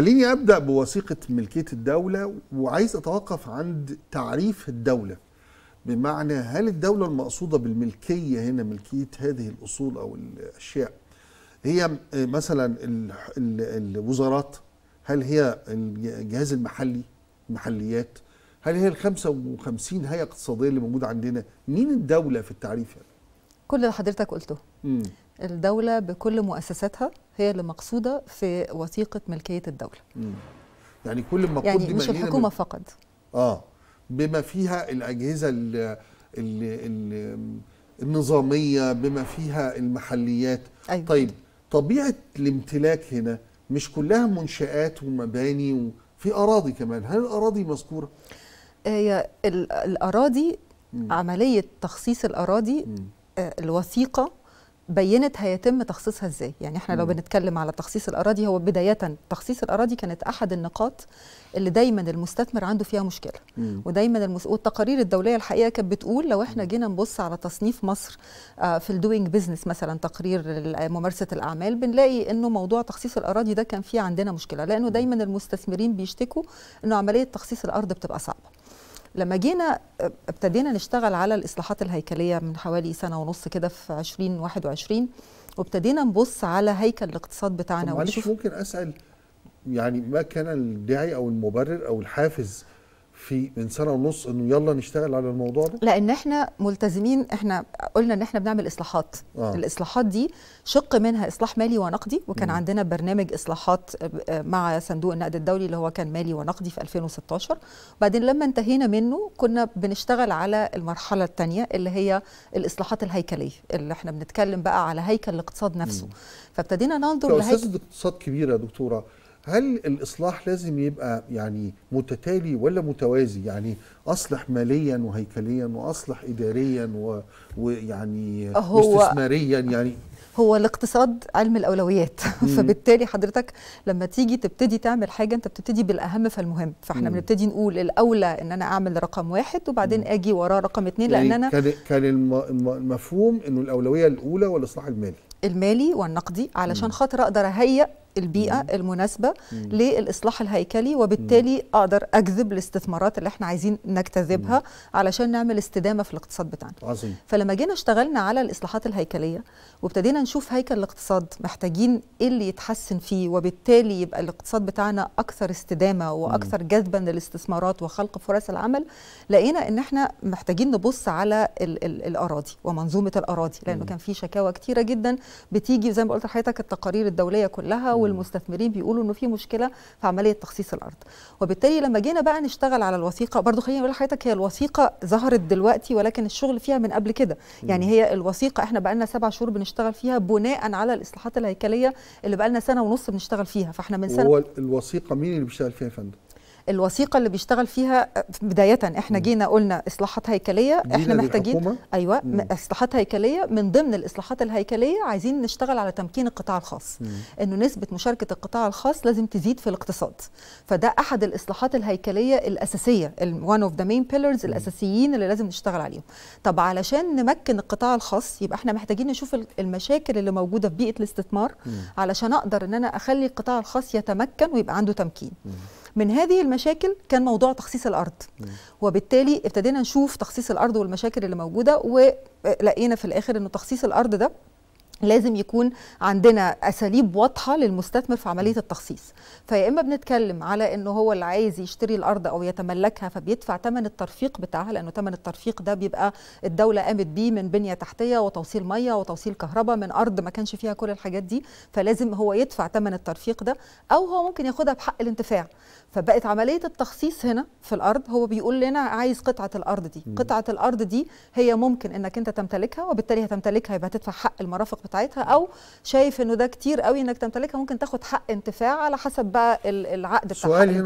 خليني ابدا بوثيقه ملكيه الدوله وعايز اتوقف عند تعريف الدوله بمعنى هل الدوله المقصوده بالملكيه هنا ملكيه هذه الاصول او الاشياء هي مثلا الوزارات هل هي الجهاز المحلي المحليات هل هي ال 55 هيئه اقتصاديه اللي موجوده عندنا مين الدوله في التعريف يعني؟ كل اللي حضرتك قلته الدولة بكل مؤسساتها هي اللي مقصودة في وثيقة ملكية الدولة مم. يعني كل ما يعني مش الحكومة من... فقط آه بما فيها الأجهزة ال ال ال النظامية بما فيها المحليات أيوة. طيب طبيعة الامتلاك هنا مش كلها منشآت ومباني وفي أراضي كمان هل الأراضي مذكورة؟ آه، هي الأراضي مم. عملية تخصيص الأراضي مم. آه، الوثيقة بينت هيتم تخصيصها ازاي يعني احنا لو بنتكلم على تخصيص الاراضي هو بدايه تخصيص الاراضي كانت احد النقاط اللي دايما المستثمر عنده فيها مشكله ودايما المس... والتقارير الدوليه الحقيقه كانت بتقول لو احنا جينا نبص على تصنيف مصر آه، في الدوينج بيزنس مثلا تقرير ممارسه الاعمال بنلاقي انه موضوع تخصيص الاراضي ده كان فيه عندنا مشكله لانه دايما المستثمرين بيشتكوا انه عمليه تخصيص الارض بتبقى صعبه لما جينا آه، ابتدينا نشتغل على الاصلاحات الهيكليه من حوالي سنه ونص كده في 2021 وابتدينا نبص على هيكل الاقتصاد بتاعنا ونشوف ممكن اسال يعني ما كان الداعي او المبرر او الحافز في من سنه ونص انه يلا نشتغل على الموضوع ده؟ لان احنا ملتزمين احنا قلنا ان احنا بنعمل اصلاحات آه. الاصلاحات دي شق منها اصلاح مالي ونقدي وكان م. عندنا برنامج اصلاحات آه، مع صندوق النقد الدولي اللي هو كان مالي ونقدي في 2016 بعدين لما انتهينا منه كنا بنشتغل على المرحله الثانيه اللي هي الاصلاحات الهيكليه اللي احنا بنتكلم بقى على هيكل الاقتصاد نفسه فابتدينا ننظر لهيكل اقتصاد كبيره يا دكتوره هل الاصلاح لازم يبقى يعني متتالي ولا متوازي يعني اصلح ماليا وهيكليا واصلح اداريا ويعني واستثماريا يعني هو الاقتصاد علم الاولويات فبالتالي حضرتك لما تيجي تبتدي تعمل حاجه انت بتبتدي بالاهم فالمهم فاحنا بنبتدي نقول الاولى ان انا اعمل رقم واحد وبعدين اجي وراه رقم اثنين يعني لان انا كان كان المفهوم انه الاولويه الاولى والاصلاح المالي المالي والنقدي علشان خاطر اقدر اهيئ البيئه مم. المناسبه مم. للاصلاح الهيكلي وبالتالي مم. اقدر اجذب الاستثمارات اللي احنا عايزين نجتذبها مم. علشان نعمل استدامه في الاقتصاد بتاعنا عظيم. فلما جينا اشتغلنا على الاصلاحات الهيكليه وابتدينا نشوف هيكل الاقتصاد محتاجين ايه اللي يتحسن فيه وبالتالي يبقى الاقتصاد بتاعنا اكثر استدامه واكثر جذبا للاستثمارات وخلق فرص العمل لقينا ان احنا محتاجين نبص على الـ الـ الاراضي ومنظومه الاراضي لانه مم. كان في شكاوى كتيره جدا بتيجي زي ما قلت لحضرتك التقارير الدوليه كلها والمستثمرين بيقولوا انه في مشكله في عمليه تخصيص الارض وبالتالي لما جينا بقى نشتغل على الوثيقه برضو خليني اقول لحضرتك هي الوثيقه ظهرت دلوقتي ولكن الشغل فيها من قبل كده يعني هي الوثيقه احنا بقى لنا سبع شهور بنشتغل فيها بناء على الاصلاحات الهيكليه اللي بقى لنا سنه ونص بنشتغل فيها فاحنا من سنه هو الوثيقه مين اللي بيشتغل فيها يا فندم الوثيقه اللي بيشتغل فيها بدايه احنا جينا قلنا اصلاحات هيكليه احنا محتاجين ايوه م. اصلاحات هيكليه من ضمن الاصلاحات الهيكليه عايزين نشتغل على تمكين القطاع الخاص انه نسبه مشاركه القطاع الخاص لازم تزيد في الاقتصاد فده احد الاصلاحات الهيكليه الاساسيه of اوف ذا مين بيلرز الاساسيين اللي لازم نشتغل عليهم طب علشان نمكن القطاع الخاص يبقى احنا محتاجين نشوف المشاكل اللي موجوده في بيئه الاستثمار م. علشان اقدر ان انا اخلي القطاع الخاص يتمكن ويبقى عنده تمكين م. من هذه المشاكل كان موضوع تخصيص الارض وبالتالي ابتدينا نشوف تخصيص الارض والمشاكل اللي موجوده ولقينا في الاخر انه تخصيص الارض ده لازم يكون عندنا اساليب واضحه للمستثمر في عمليه التخصيص فيا اما بنتكلم على ان هو اللي عايز يشتري الارض او يتملكها فبيدفع ثمن الترفيق بتاعها لانه ثمن الترفيق ده بيبقى الدوله قامت بيه من بنيه تحتيه وتوصيل ميه وتوصيل كهرباء من ارض ما كانش فيها كل الحاجات دي فلازم هو يدفع ثمن الترفيق ده او هو ممكن ياخدها بحق الانتفاع فبقت عمليه التخصيص هنا في الارض هو بيقول لنا عايز قطعه الارض دي قطعه الارض دي هي ممكن انك انت تمتلكها وبالتالي هتمتلكها يبقى هتدفع حق المرافق بتاعتها او شايف انه ده كتير قوي انك تمتلكها ممكن تاخد حق انتفاع على حسب بقى العقد بتاعها